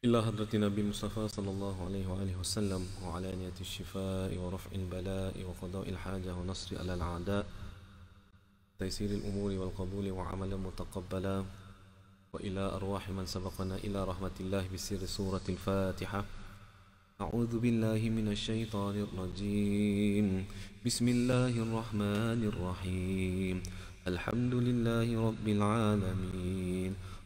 إلى حضرة النبي المصطفى صلى الله عليه وآله وسلم وعلى نية الشفاء ورفع البلاء وقضاء الحاجة ونصر على الأعداء تيسير الأمور والقبول وعملا متقبلا وإلى أرواح من سبقنا إلى رحمة الله بسر سورة الفاتحة أعوذ بالله من الشيطان الرجيم بسم الله الرحمن الرحيم الحمد لله رب العالمين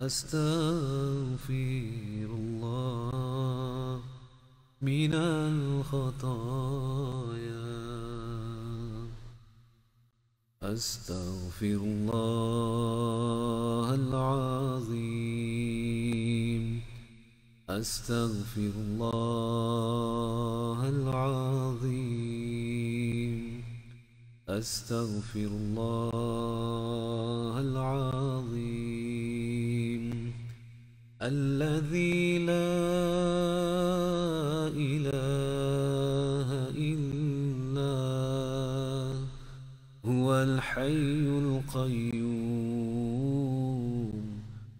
أستغفر الله من الخطايا أستغفر الله العظيم أستغفر الله العظيم أستغفر الله العظيم الذي لا إله إلا هو الحي القيوم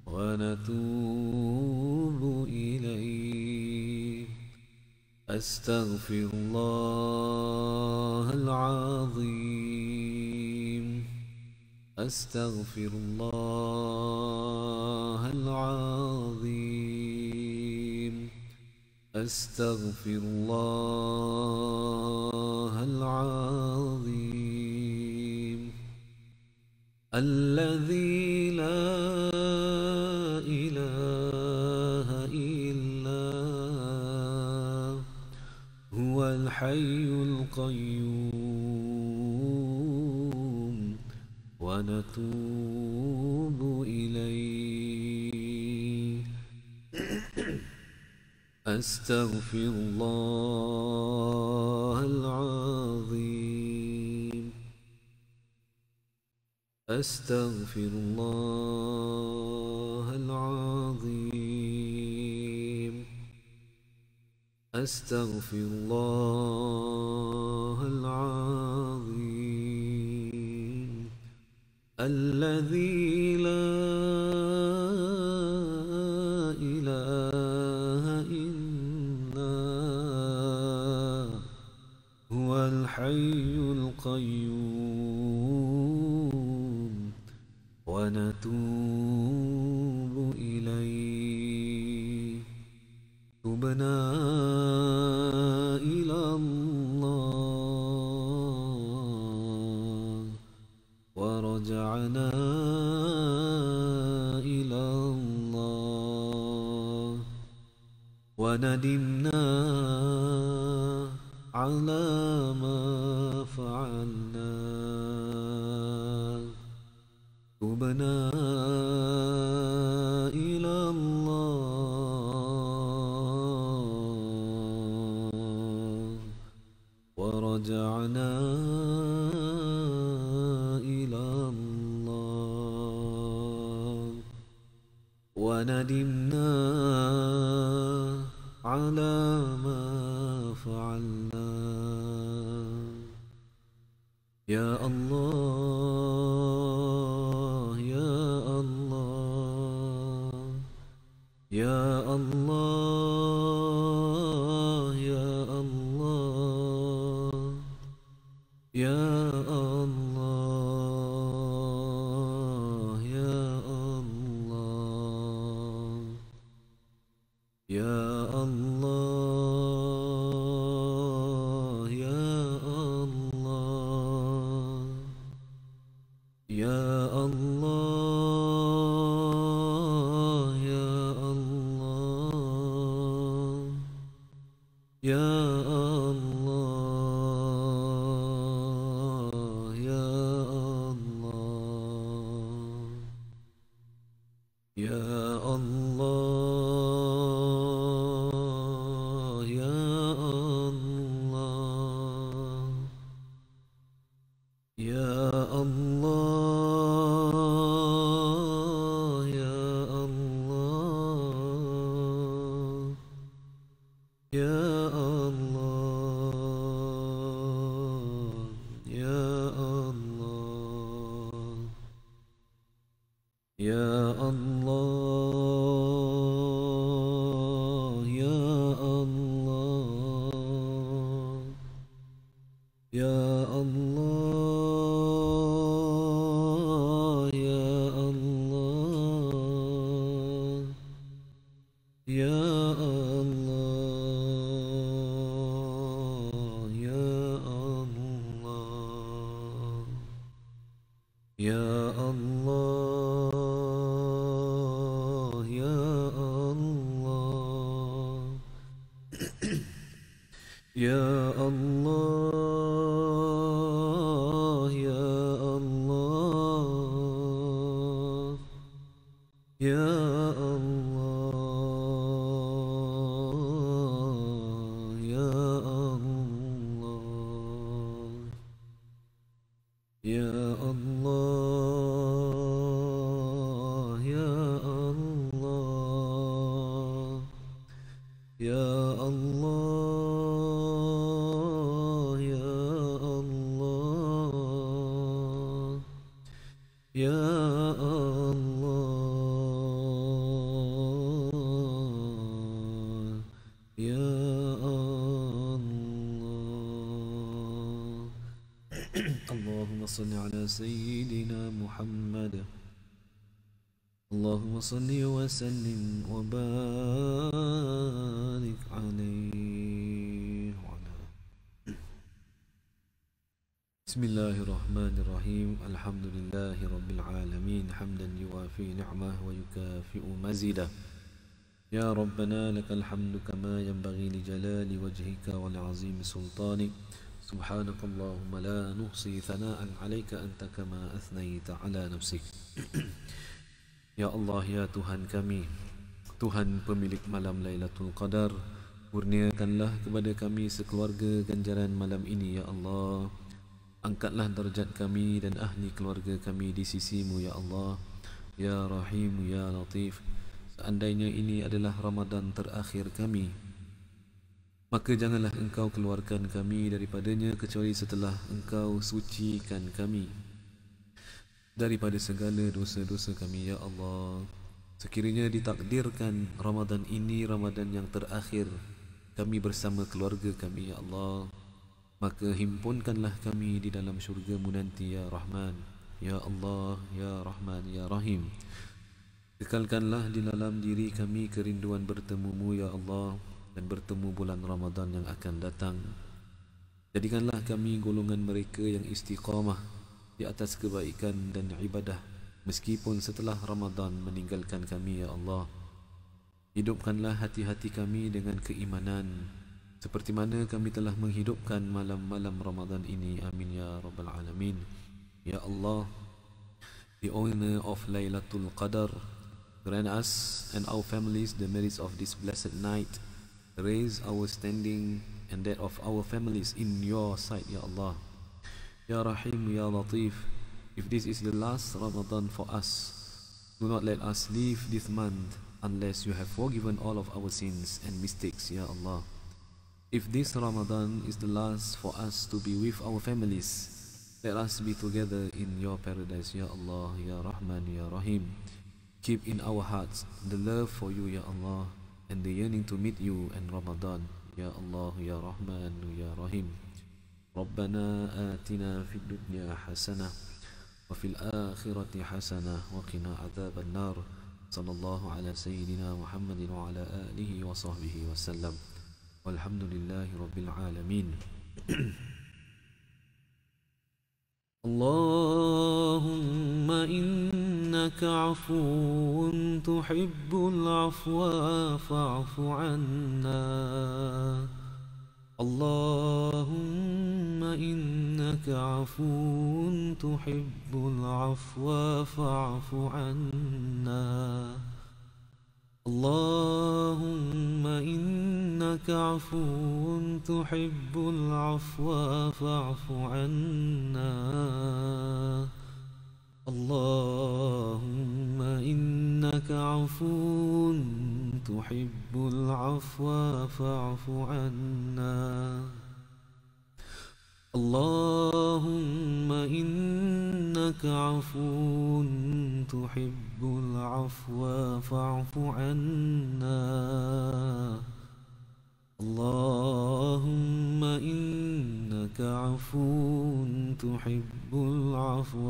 ونتوب إليه أستغفر الله العظيم أستغفر الله العظيم أستغفر الله العظيم الذي لا إله إلا هو الحي القيوم ونتوب إليه أستغفر الله العظيم أستغفر الله العظيم أستغفر الله العظيم الذي لا إله إلا هو الحي القيوم ونتوب إليه تبنى وندمنا على ما فعلنا تبنا يا الله Ya Allah سيدنا محمد اللهم صل وسلم وبارك عليه وعلى بسم الله الرحمن الرحيم الحمد لله رب العالمين حمدا يوافي نعمه ويكافئ مزيده يا ربنا لك الحمد كما ينبغي لجلال وجهك ولعظيم سلطانك سبحانك اللهم لا نحصي ثناء عليك أنت كما أثنيت على نفسك يا الله يا تهان kami, tuhan pemilik malam Lailatul Qadar kurniakanlah kepada kami sekeluarga ganjaran malam ini ya Allah angkatlah darjat kami dan ahli keluarga kami di sisimu ya Allah ya Rahim ya Latif seandainya ini adalah Ramadan terakhir kami Maka janganlah engkau keluarkan kami daripadanya kecuali setelah engkau sucikan kami daripada segala dosa-dosa kami, Ya Allah. Sekiranya ditakdirkan Ramadan ini Ramadan yang terakhir kami bersama keluarga kami, Ya Allah. Maka himpunkanlah kami di dalam syurga-Mu nanti, Ya Rahman. Ya Allah, Ya Rahman, Ya Rahim. Kekalkanlah di dalam diri kami kerinduan bertemu-Mu, Ya Allah dan bertemu bulan Ramadan yang akan datang. Jadikanlah kami golongan mereka yang istiqamah di atas kebaikan dan ibadah meskipun setelah Ramadan meninggalkan kami ya Allah. Hidupkanlah hati-hati kami dengan keimanan seperti mana kami telah menghidupkan malam-malam Ramadan ini. Amin ya rabbal alamin. Ya Allah, the owner of Laylatul Qadar, grant us and our families the merits of this blessed night. Raise our standing and that of our families in your sight, Ya Allah. Ya Rahim, Ya Latif, if this is the last Ramadan for us, do not let us leave this month unless you have forgiven all of our sins and mistakes, Ya Allah. If this Ramadan is the last for us to be with our families, let us be together in your paradise, Ya Allah, Ya Rahman, Ya Rahim. Keep in our hearts the love for you, Ya Allah, and the yearning to meet you and Ramadan يا الله يا رحمن يا رحيم ربنا آتنا في الدنيا حسنة وفي الآخرة حسنة وقنا عذاب النار صلى الله على سيدنا محمد وعلى آله وصحبه وسلم والحمد لله رب العالمين اللهم إن إنك عفو تحب العفو فاعف عنا اللهم إنك عفو تحب العفو فاعف عنا اللهم إنك عفو تحب العفو فاعف عنا اللهم إنك عفو تحب العفو فاعف عنا اللهم إنك عفو تحب العفو فاعف عنا اللهم إنك عفو تحب العفو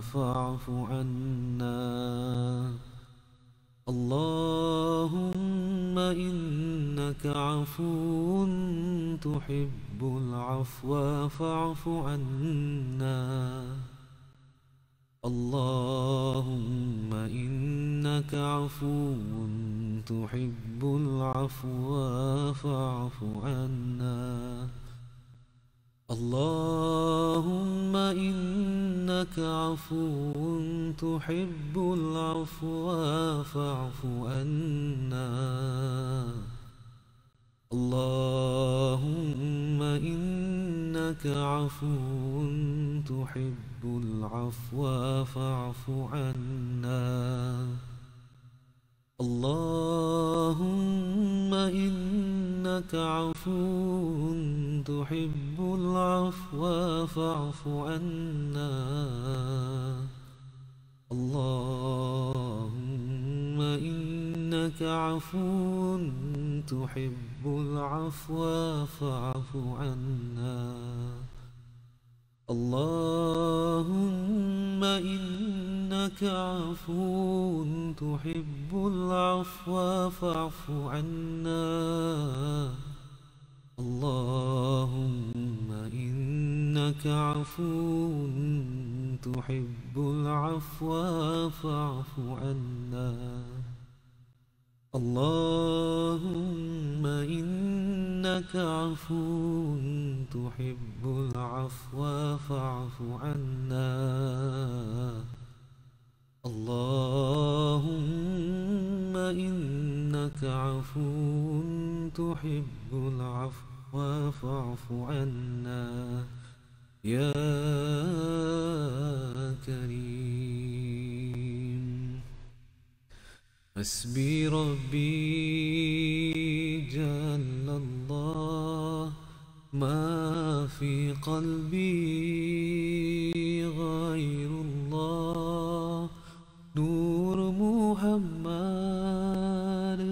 فاعف عنا اللهم إنك عفو تحب العفو فاعف عنا اللهم إنك عفو تحب العفو فاعف عنا اللهم إنك عفو تحب العفو فاعف عنا اللهم إنك عفو تحب العفو فاعف عنا الله إنك عفو تحب العفو فاعف عنا اللهم إنك عفو تحب العفو فاعف عنا اللهم إنك إنك عفو تحب العفو فاعف عنا اللهم إنك عفو تحب العفو فاعف عنا اللهم إنك عفو تحب العفو فاعف عنا اللهم إنك عفو تحب العفو فاعف عنا يا كريم حسبي ربي جل الله ما في قلبي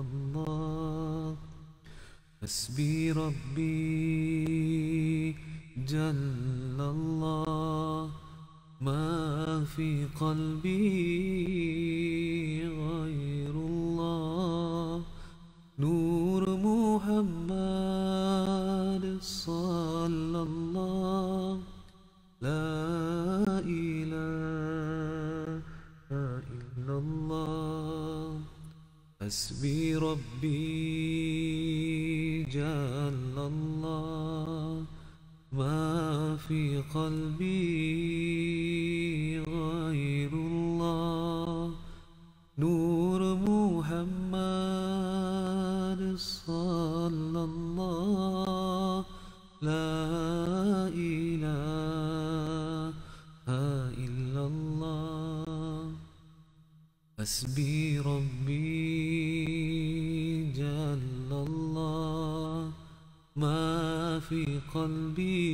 الله حسبي ربي جل الله ما في قلبي غير الله نور محمد صلى الله لا حسبي ربي جل الله ما في قلبي في قلبي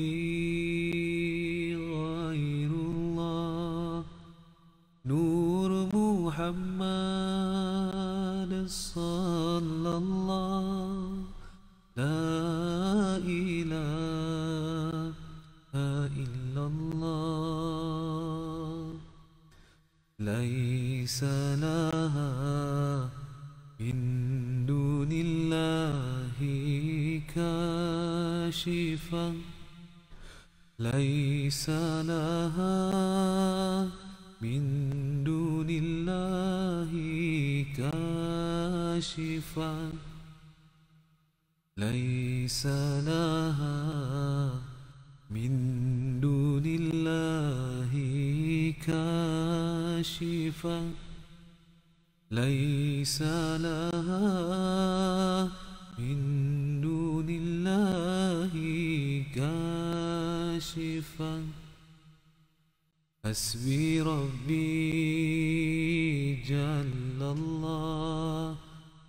سناها من دون الله كاشفا ليس لها من دون الله كاشفا حسبي ربي جل الله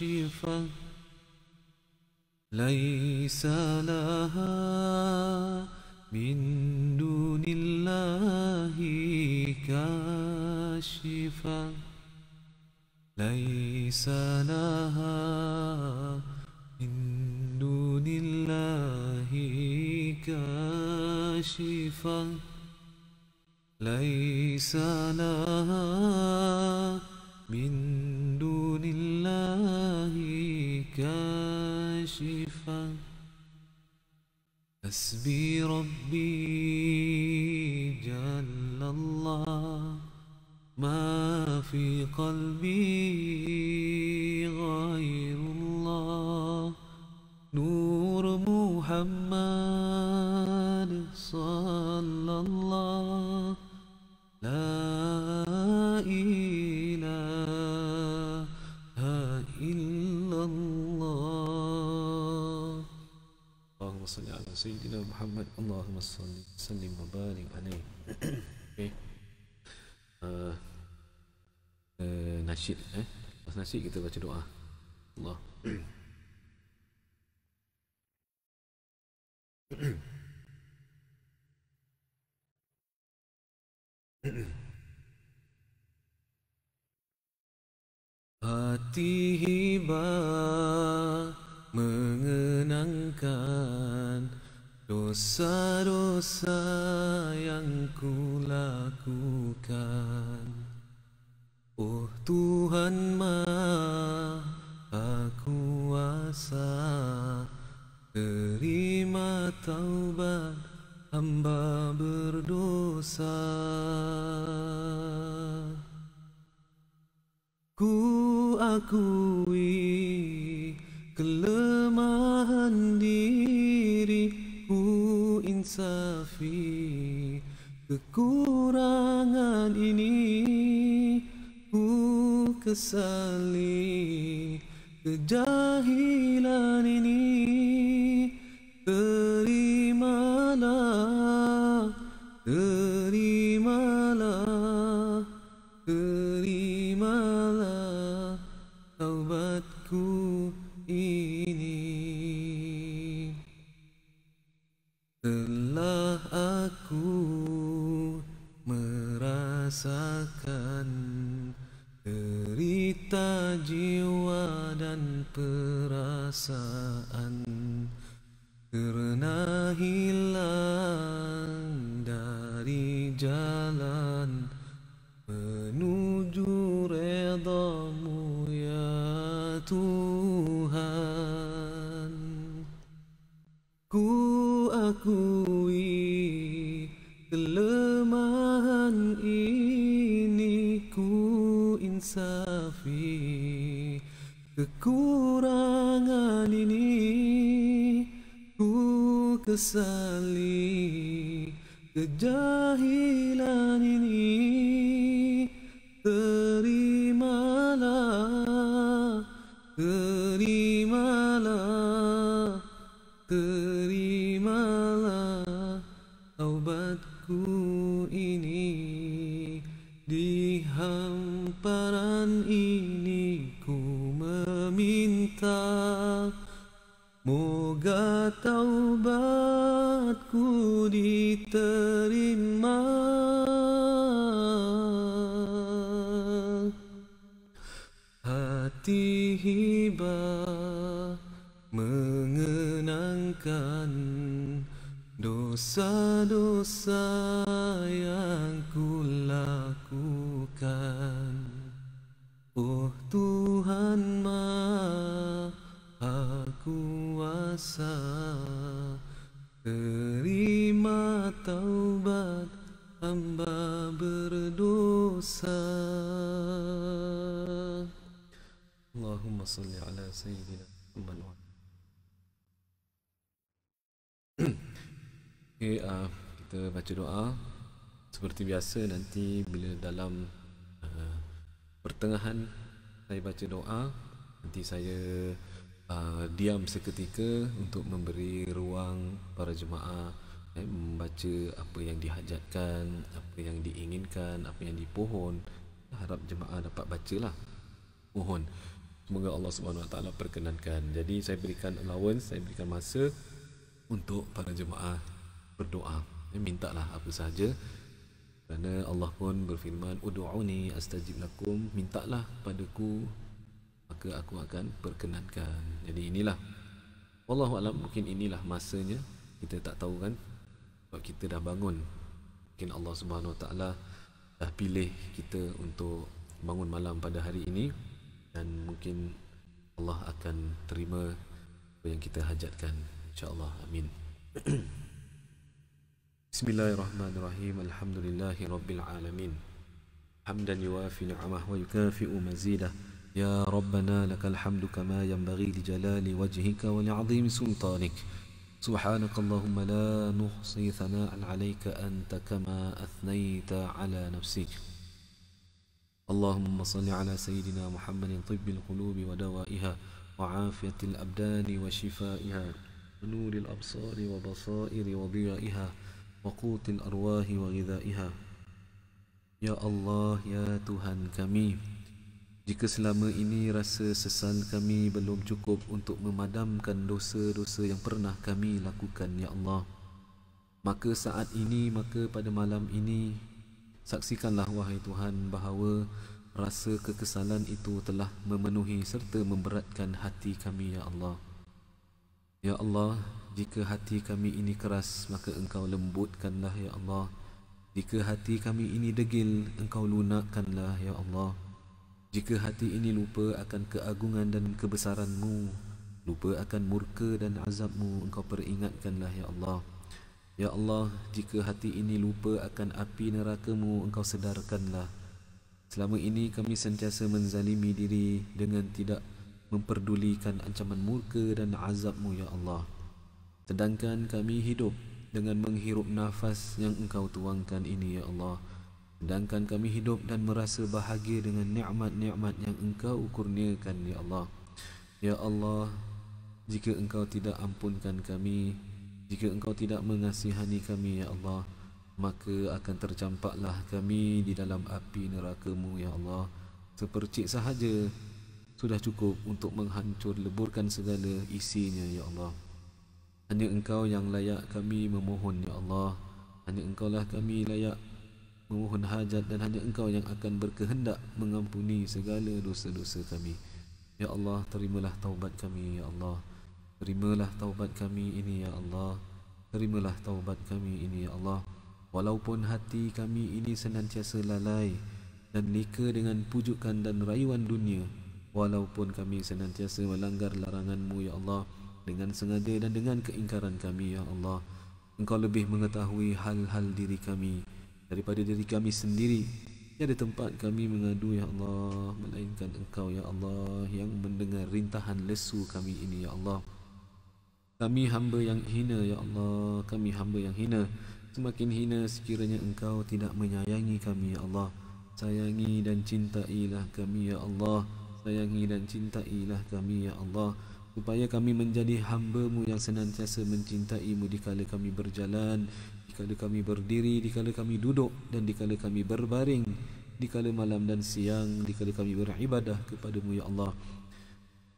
كاشفة ليس لها من دون الله كاشفا ليس لها من دون الله كاشفا ليس لها من دون الله شفا حسبي ربي جل الله ما في قلبي غير الله نور محمد صلى الله Sayyidina Muhammad Allahumma salli Salli wa barik alaih Okay uh, uh, Nasyid eh pas nasyid kita baca doa Allah Hati hibah Kekurangan ini ku kesali kejauhan Ku akui kelemahan ini ku insafi kekurangan ini ku kesali kejahilan ini kita Moga taubatku diterima Hati hiba mengenangkan Dosa-dosa yang kulakukan kuasa Terima taubat hamba berdosa Allahumma salli ala sayyidina Muhammad wa Okay, uh, ah, kita baca doa Seperti biasa nanti bila dalam uh, pertengahan saya baca doa Nanti saya uh, diam seketika untuk memberi ruang para jemaah eh, membaca apa yang dihajatkan, apa yang diinginkan, apa yang dipohon. Harap jemaah dapat baca lah, Mohon semoga Allah Subhanahu Wa Taala perkenankan. Jadi saya berikan allowance, saya berikan masa untuk para jemaah berdoa. Eh, lah apa sahaja kerana Allah pun berfirman ud'uni astajib lakum mintalah padaku maka aku akan perkenankan. Jadi inilah wallahu alam mungkin inilah masanya kita tak tahu kan sebab kita dah bangun. Mungkin Allah Subhanahu Taala dah pilih kita untuk bangun malam pada hari ini dan mungkin Allah akan terima apa yang kita hajatkan insya-Allah. Amin. Bismillahirrahmanirrahim. Alhamdulillahirabbil alamin. Hamdan yuafi ni'amah wa yukafi'u mazidah. يا ربنا لك الحمد كما ينبغي لجلال وجهك ولعظيم سلطانك سبحانك اللهم لا نحصي ثناء عليك أنت كما أثنيت على نفسك اللهم صل على سيدنا محمد طب القلوب ودوائها وعافية الأبدان وشفائها ونور الأبصار وبصائر وضيائها وقوت الأرواح وغذائها يا الله يا تهن كميم Jika selama ini rasa sesal kami belum cukup untuk memadamkan dosa-dosa yang pernah kami lakukan, Ya Allah. Maka saat ini, maka pada malam ini, saksikanlah wahai Tuhan bahawa rasa kekesalan itu telah memenuhi serta memberatkan hati kami, Ya Allah. Ya Allah, jika hati kami ini keras, maka engkau lembutkanlah, Ya Allah. Jika hati kami ini degil, engkau lunakkanlah, Ya Allah. Jika hati ini lupa akan keagungan dan kebesaranmu, lupa akan murka dan azabmu, engkau peringatkanlah, Ya Allah. Ya Allah, jika hati ini lupa akan api nerakamu, engkau sedarkanlah. Selama ini kami sentiasa menzalimi diri dengan tidak memperdulikan ancaman murka dan azabmu, Ya Allah. Sedangkan kami hidup dengan menghirup nafas yang engkau tuangkan ini, Ya Allah. Sedangkan kami hidup dan merasa bahagia dengan nikmat-nikmat yang engkau kurniakan, Ya Allah. Ya Allah, jika engkau tidak ampunkan kami, jika engkau tidak mengasihani kami, Ya Allah, maka akan tercampaklah kami di dalam api nerakamu, Ya Allah. Sepercik sahaja sudah cukup untuk menghancur leburkan segala isinya, Ya Allah. Hanya engkau yang layak kami memohon, Ya Allah. Hanya engkau lah kami layak memohon hajat dan hanya engkau yang akan berkehendak mengampuni segala dosa-dosa kami. Ya Allah, terimalah taubat kami, Ya Allah. Terimalah taubat kami ini, Ya Allah. Terimalah taubat kami ini, Ya Allah. Walaupun hati kami ini senantiasa lalai dan leka dengan pujukan dan rayuan dunia, walaupun kami senantiasa melanggar laranganmu, Ya Allah, dengan sengaja dan dengan keingkaran kami, Ya Allah. Engkau lebih mengetahui hal-hal diri kami, daripada diri kami sendiri tiada tempat kami mengadu ya Allah melainkan engkau ya Allah yang mendengar rintahan lesu kami ini ya Allah kami hamba yang hina ya Allah kami hamba yang hina semakin hina sekiranya engkau tidak menyayangi kami ya Allah sayangi dan cintailah kami ya Allah sayangi dan cintailah kami ya Allah supaya kami menjadi hamba-Mu yang senantiasa mencintaimu di kala kami berjalan dikala kami berdiri, dikala kami duduk dan dikala kami berbaring, dikala malam dan siang, dikala kami beribadah kepadamu ya Allah.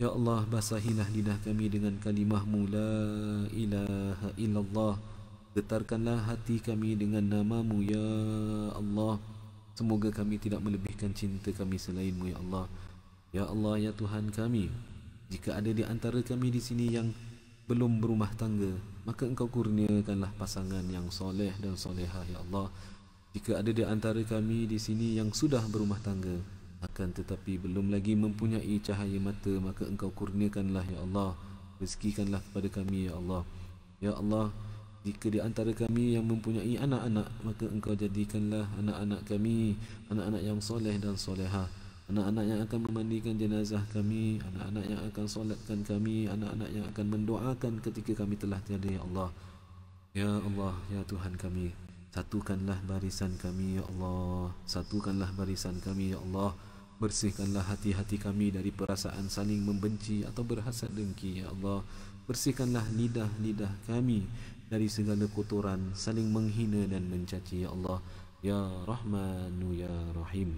Ya Allah basahilah lidah kami dengan kalimah Mula ilaha illallah Getarkanlah hati kami dengan namamu ya Allah Semoga kami tidak melebihkan cinta kami selainmu ya Allah Ya Allah ya Tuhan kami Jika ada di antara kami di sini yang belum berumah tangga maka engkau kurniakanlah pasangan yang soleh dan soleha ya Allah jika ada di antara kami di sini yang sudah berumah tangga akan tetapi belum lagi mempunyai cahaya mata maka engkau kurniakanlah ya Allah rezekikanlah kepada kami ya Allah ya Allah jika di antara kami yang mempunyai anak-anak maka engkau jadikanlah anak-anak kami anak-anak yang soleh dan soleha anak-anak yang akan memandikan jenazah kami, anak-anak yang akan solatkan kami, anak-anak yang akan mendoakan ketika kami telah tiada ya Allah. Ya Allah, ya Tuhan kami, satukanlah barisan kami ya Allah. Satukanlah barisan kami ya Allah. Bersihkanlah hati-hati kami dari perasaan saling membenci atau berhasad dengki ya Allah. Bersihkanlah lidah-lidah kami dari segala kotoran saling menghina dan mencaci ya Allah. Ya Rahmanu ya Rahim.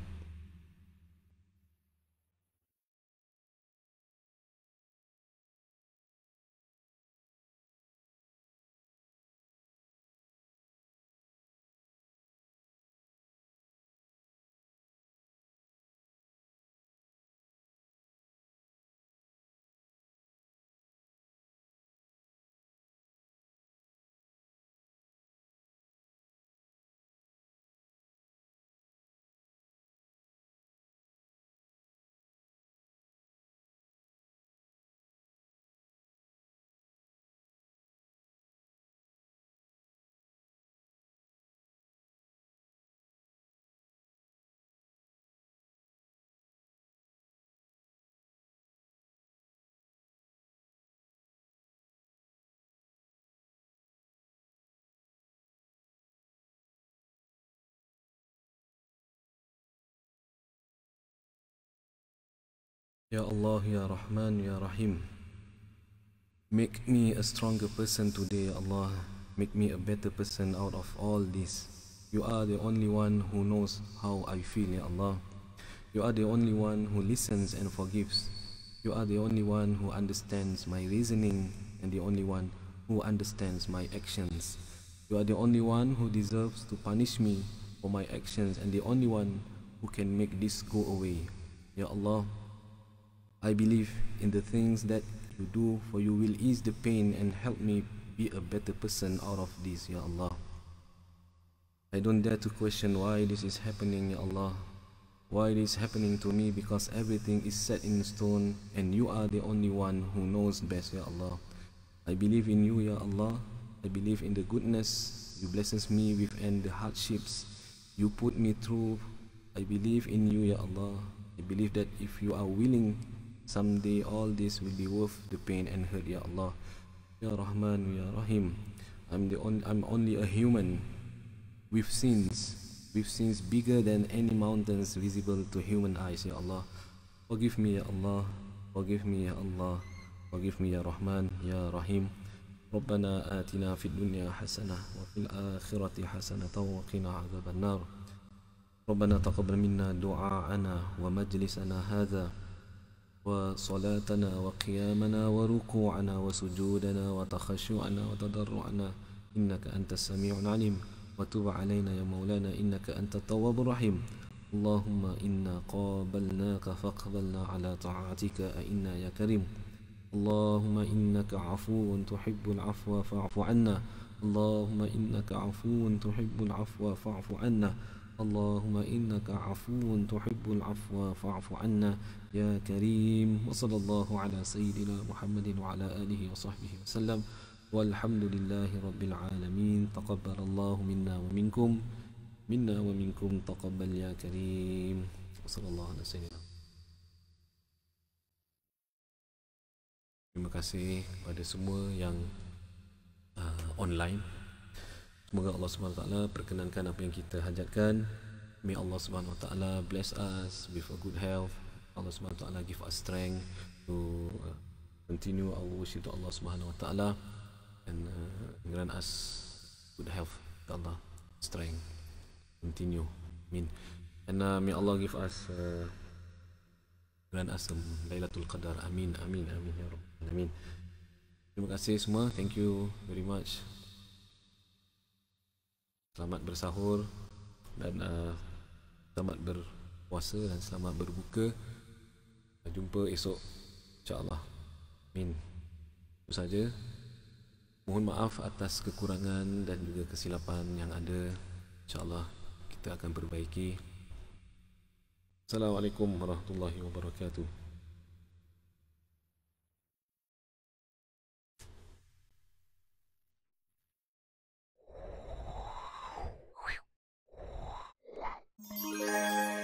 Ya Allah, Ya Rahman, Ya Rahim. Make me a stronger person today, Ya Allah. Make me a better person out of all this. You are the only one who knows how I feel, Ya Allah. You are the only one who listens and forgives. You are the only one who understands my reasoning and the only one who understands my actions. You are the only one who deserves to punish me for my actions and the only one who can make this go away. Ya Allah, I believe in the things that you do, for you will ease the pain and help me be a better person out of this, Ya Allah. I don't dare to question why this is happening, Ya Allah. Why it is happening to me because everything is set in stone and you are the only one who knows best, Ya Allah. I believe in you, Ya Allah. I believe in the goodness you blesses me with and the hardships you put me through. I believe in you, Ya Allah. I believe that if you are willing Someday all this will be worth the pain and hurt, Ya Allah. Ya Rahman, Ya Rahim. I'm, the only, I'm only a human with sins, with sins bigger than any mountains visible to human eyes, Ya Allah. Forgive me, Ya Allah. Forgive me, Ya Allah. Forgive me, Ya Rahman, Ya Rahim. ربنا آتنا في الدنيا حسنة وفي الآخرة حسنة وقنا عذاب النار ربنا تقبل منا دعاءنا ومجلسنا هذا وصلاتنا وقيامنا وركوعنا وسجودنا وتخشعنا وتضرعنا إنك أنت السميع العليم وتب علينا يا مولانا إنك أنت التواب الرحيم اللهم إنا قابلناك فاقبلنا على طاعتك أئنا يا كريم اللهم إنك عفو تحب العفو فاعف عنا اللهم إنك عفو تحب العفو فاعف عنا اللهم إنك عفو تحب العفو فاعف عنا يا كريم وصلى الله على سيدنا محمد وعلى آله وصحبه وسلم والحمد لله رب العالمين تقبل الله منا ومنكم منا ومنكم تقبل يا كريم وصلى الله على سيدنا Terima kasih kepada semua yang uh, online Semoga Allah Subhanahu Wa Taala perkenankan apa yang kita hajatkan. May Allah Subhanahu Wa Taala bless us with a good health. Allah Subhanahu Wa Taala give us strength to uh, continue our worship to Allah Taala and uh, grant us good health to Allah. Strength. Continue. Amin. And uh, may Allah give us uh, grant us Laylatul Qadar. Amin. Amin. Amin. Ya Rabbi. Amin. Terima kasih semua. Thank you very much selamat bersahur dan uh, selamat berpuasa dan selamat berbuka. Kita jumpa esok insya-Allah. Amin. Itu saja. Mohon maaf atas kekurangan dan juga kesilapan yang ada. Insya-Allah kita akan perbaiki. Assalamualaikum warahmatullahi wabarakatuh. Música